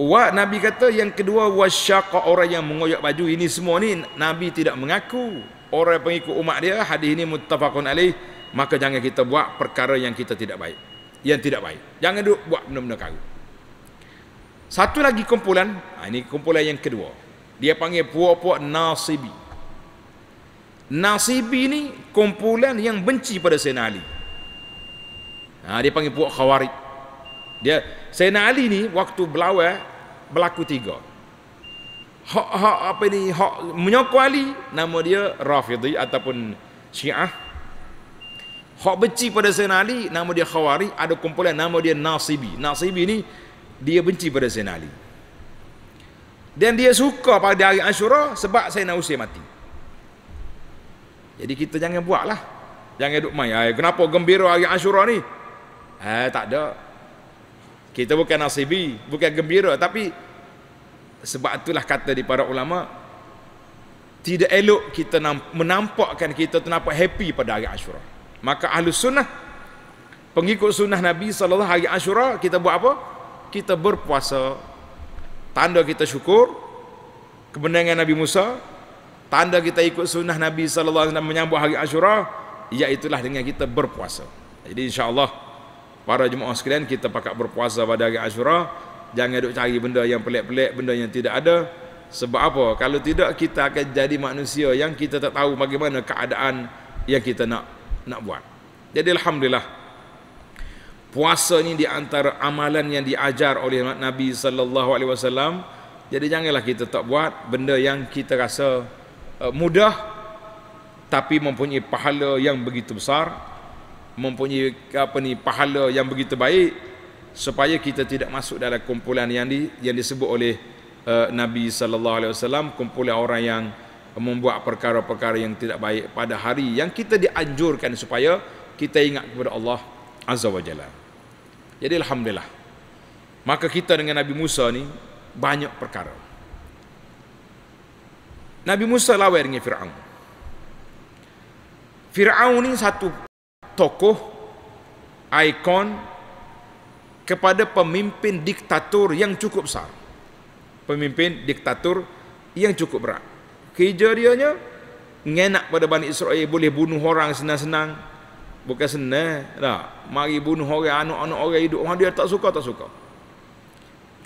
Wa Nabi kata yang kedua wasyaqa orang yang mengoyak baju ini semua ni Nabi tidak mengaku orang pengikut umat dia hadis ini muttafaqun alaih maka jangan kita buat perkara yang kita tidak baik yang tidak baik jangan duk buat benda-benda karu satu lagi kumpulan ha, ini kumpulan yang kedua dia panggil puak-puak nasibi Nasibi ni kumpulan yang benci pada Sayyidina Ali. Ha, dia panggil puak khawarij. Dia Sayyidina Ali ni waktu berlawan berlaku tiga. Hak hak apa ni hak menyokong Ali nama dia Rafidhi ataupun Syiah. Hak benci pada Sayyidina Ali nama dia khawarij, ada kumpulan nama dia Nasibi. Nasibi ni dia benci pada Sayyidina Ali. Dan dia suka pada hari Ashura sebab Sayyidina Husain mati. Jadi kita jangan buatlah. Jangan duk main. Ay, eh, kenapa gembira hari Ashura ni? Eh, tak ada. Kita bukan nasibi, bukan gembira tapi sebab itulah kata di para ulama tidak elok kita menampakkan kita ternampak happy pada hari Ashura. Maka ahlu sunnah pengikut sunnah Nabi saw hari Ashura kita buat apa? Kita berpuasa tanda kita syukur kemenangan Nabi Musa tanda kita ikut sunnah Nabi sallallahu alaihi wasallam menyambut hari Ashura, iaitulah dengan kita berpuasa. Jadi insya-Allah para jemaah sekalian kita pakat berpuasa pada hari Ashura. jangan duk cari benda yang pelik-pelik, benda yang tidak ada. Sebab apa? Kalau tidak kita akan jadi manusia yang kita tak tahu bagaimana keadaan yang kita nak nak buat. Jadi alhamdulillah puasa ni di antara amalan yang diajar oleh Nabi sallallahu alaihi wasallam. Jadi janganlah kita tak buat benda yang kita rasa Eh, mudah tapi mempunyai pahala yang begitu besar mempunyai apa ni pahala yang begitu baik supaya kita tidak masuk dalam kumpulan yang di yang disebut oleh uh, Nabi sallallahu alaihi wasallam kumpulan orang yang membuat perkara-perkara yang tidak baik pada hari yang kita dianjurkan supaya kita ingat kepada Allah azza wajalla. Jadi alhamdulillah. Maka kita dengan Nabi Musa ni banyak perkara. Nabi Musa lawan dengan Fir'aun. Fir'aun ni satu tokoh, ikon kepada pemimpin diktator yang cukup besar. Pemimpin diktator yang cukup berat. Kejadiannya, ngenak pada Bani Israel boleh bunuh orang senang-senang. Bukan senang. Tak. Mari bunuh orang, anak-anak orang hidup. Orang dia tak suka, tak suka.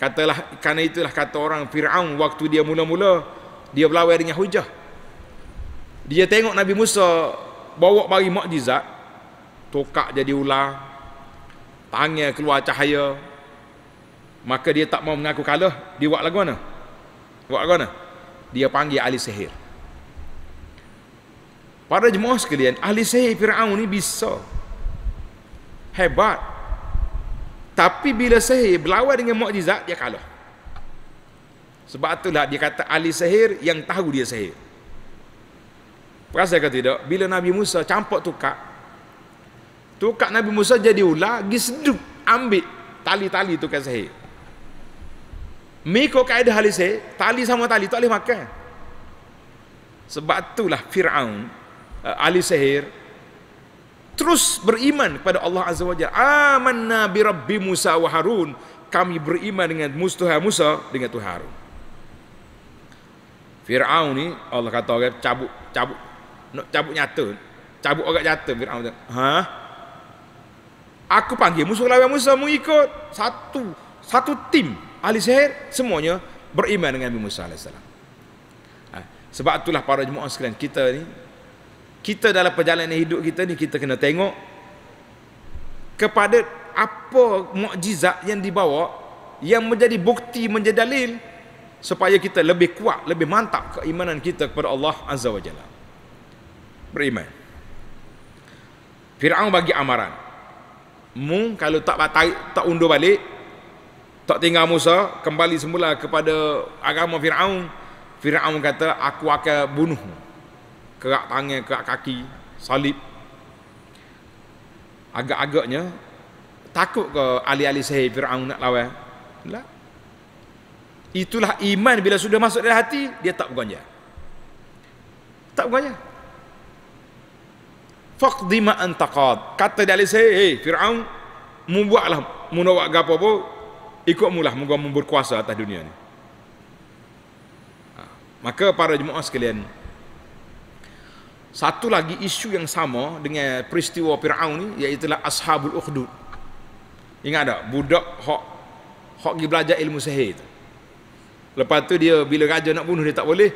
Katalah, karena itulah kata orang Fir'aun waktu dia mula-mula dia berlawan dengan hujah dia tengok Nabi Musa bawa bagi mukjizat tokak jadi ular tangan keluar cahaya maka dia tak mau mengaku kalah dia buat lagu mana buat lagu mana dia panggil ahli sihir pada jemaah sekalian ahli sihir Firaun ni bisa hebat tapi bila sihir berlawan dengan mukjizat dia kalah sebab itulah dia kata ahli sihir yang tahu dia sihir. Perasaan ke tidak? Bila Nabi Musa campak tukak, tukak Nabi Musa jadi ular, pergi seduk, ambil tali-tali tukak sihir. Mereka kaedah ahli sihir, tali sama tali, tak boleh makan. Sebab itulah Fir'aun, eh, ahli sihir, terus beriman kepada Allah Azza wa Jal. Amanna bi Rabbi Musa wa Harun. Kami beriman dengan Mustuha Musa, dengan Tuhan Harun. Firaun ni Allah kata orang cabut cabut nak cabut nyata. Cabut orang nyata Firaun tu. Ha? Aku panggil musuh lawan Musa mengikut satu satu tim ahli sihir semuanya beriman dengan Nabi Musa alaihi salam. Ha. Sebab itulah para jemaah sekalian kita ni kita dalam perjalanan hidup kita ni kita kena tengok kepada apa mukjizat yang dibawa yang menjadi bukti menjadi dalil supaya kita lebih kuat, lebih mantap keimanan kita kepada Allah Azza wa Jalla. Beriman. Fir'aun bagi amaran. Mu kalau tak batai, tak undur balik, tak tinggal Musa, kembali semula kepada agama Fir'aun. Fir'aun kata, aku akan bunuh. Kerak tangan, kerak kaki, salib. Agak-agaknya, takut ke ahli-ahli sahih Fir'aun nak lawan? Tak. Itulah iman bila sudah masuk dalam hati dia tak berganja. Tak berganja. Faqdi ma antaqad. Kata dia alis, hey, hey Firaun, membuatlah munawak gapo apa ikut mulah moga berkuasa atas dunia ni. Ha, maka para jemaah sekalian, satu lagi isu yang sama dengan peristiwa Firaun ni iaitu lah ashabul ukhdud. Ingat tak budak hok hok gi belajar ilmu sihir tu. Lepas tu dia bila raja nak bunuh dia tak boleh.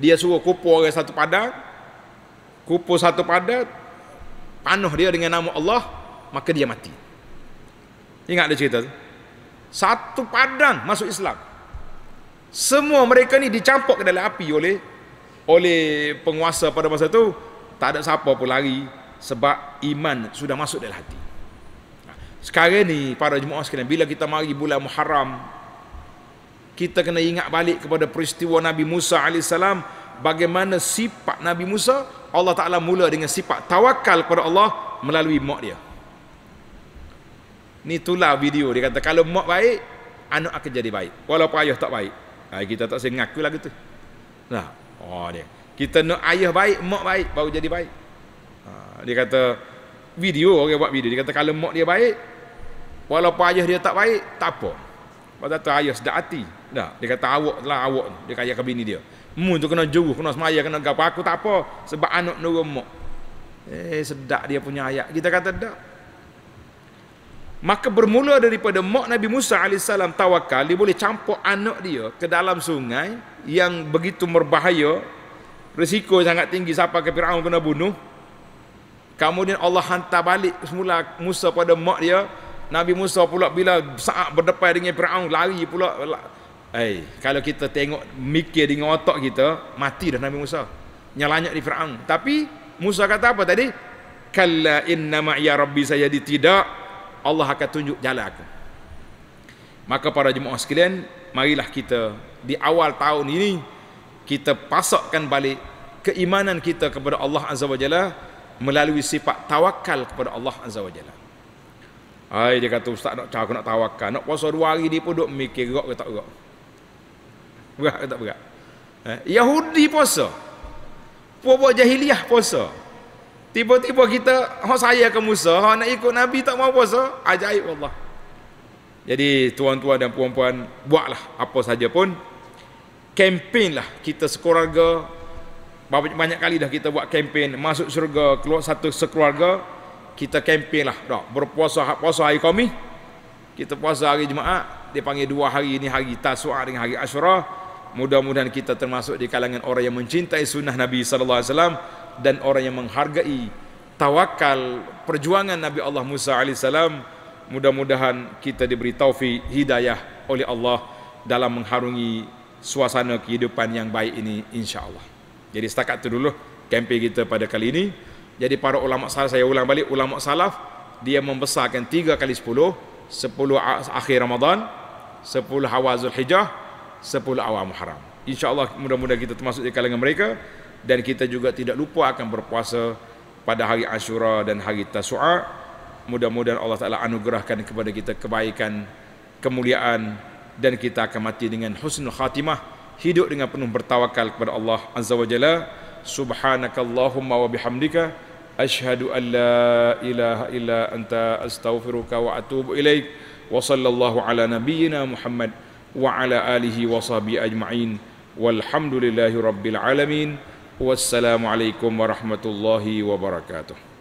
Dia suruh kupu orang satu padang. kupu satu padang. Panuh dia dengan nama Allah. Maka dia mati. Ingat dia cerita tu? Satu padang masuk Islam. Semua mereka ni dicampur ke dalam api oleh oleh penguasa pada masa tu. Tak ada siapa pun lari. Sebab iman sudah masuk dalam hati. Sekarang ni para jemaah sekalian. Bila kita mari bulan Muharram kita kena ingat balik kepada peristiwa Nabi Musa AS bagaimana sifat Nabi Musa Allah Ta'ala mula dengan sifat tawakal kepada Allah melalui mak dia ni itulah video dia kata kalau mak baik anak akan jadi baik walaupun ayah tak baik Hai, kita tak sengaku ngaku lagi tu nah ha, oh dia kita nak ayah baik mak baik baru jadi baik ha, dia kata video orang okay, buat video dia kata kalau mak dia baik walaupun ayah dia tak baik tak apa pasal tu ayah sedap hati Dah, dia kata awak telah awak dia kaya ke bini dia. Mu tu kena juruh, kena semaya, kena gapo. Aku tak apa sebab anak nurung mak. Eh, sedak dia punya ayat. Kita kata dak. Maka bermula daripada mak Nabi Musa AS tawakal, dia boleh campur anak dia ke dalam sungai yang begitu berbahaya, risiko sangat tinggi siapa ke Fir'aun kena bunuh. Kemudian Allah hantar balik semula Musa pada mak dia. Nabi Musa pula bila saat berdepan dengan Fir'aun, lari pula, Hey, eh, kalau kita tengok mikir dengan otak kita, mati dah Nabi Musa. Nyalanya di Fir'aun. Tapi Musa kata apa tadi? Kalla inna Ya rabbi saya di tidak. Allah akan tunjuk jalan aku. Maka para jemaah sekalian, marilah kita di awal tahun ini, kita pasakkan balik keimanan kita kepada Allah Azza wa Jalla melalui sifat tawakal kepada Allah Azza wa Jalla. Hai dia kata ustaz nak cakap nak tawakal, nak puasa dua hari ni pun duk mikir gerak ke tak gerak. Berat ke tak berat? Eh? Yahudi puasa. Puak-puak jahiliah puasa. Tiba-tiba kita, ha saya ke Musa, ha nak ikut Nabi tak mau puasa. Ajaib Allah. Jadi tuan-tuan dan puan-puan, buatlah apa saja pun. lah kita sekeluarga. Banyak, kali dah kita buat kempen masuk syurga, keluar satu sekeluarga. Kita kempenlah. Dah, berpuasa puasa hari kami. Kita puasa hari jemaah Dia panggil dua hari ini hari Tasua dengan hari Ashura. Ashura mudah-mudahan kita termasuk di kalangan orang yang mencintai sunnah Nabi sallallahu alaihi wasallam dan orang yang menghargai tawakal perjuangan Nabi Allah Musa alaihi salam mudah-mudahan kita diberi taufik hidayah oleh Allah dalam mengharungi suasana kehidupan yang baik ini insya Allah. Jadi setakat itu dulu kempen kita pada kali ini. Jadi para ulama salaf saya ulang balik ulama salaf dia membesarkan tiga kali sepuluh, sepuluh akhir Ramadan sepuluh awal Zulhijah 10 awal Muharram. InsyaAllah mudah-mudahan kita termasuk di kalangan mereka dan kita juga tidak lupa akan berpuasa pada hari Ashura dan hari Tasu'a. Mudah-mudahan Allah Ta'ala anugerahkan kepada kita kebaikan, kemuliaan dan kita akan mati dengan husnul khatimah. Hidup dengan penuh bertawakal kepada Allah Azza wa Jalla. Subhanakallahumma wa bihamdika. Ashhadu an la ilaha illa anta astaghfiruka wa atubu ilaik. Wa sallallahu ala nabiyyina Muhammad wa ala alihi wa sahbihi ajma'in walhamdulillahi rabbil alamin wassalamu alaikum warahmatullahi wabarakatuh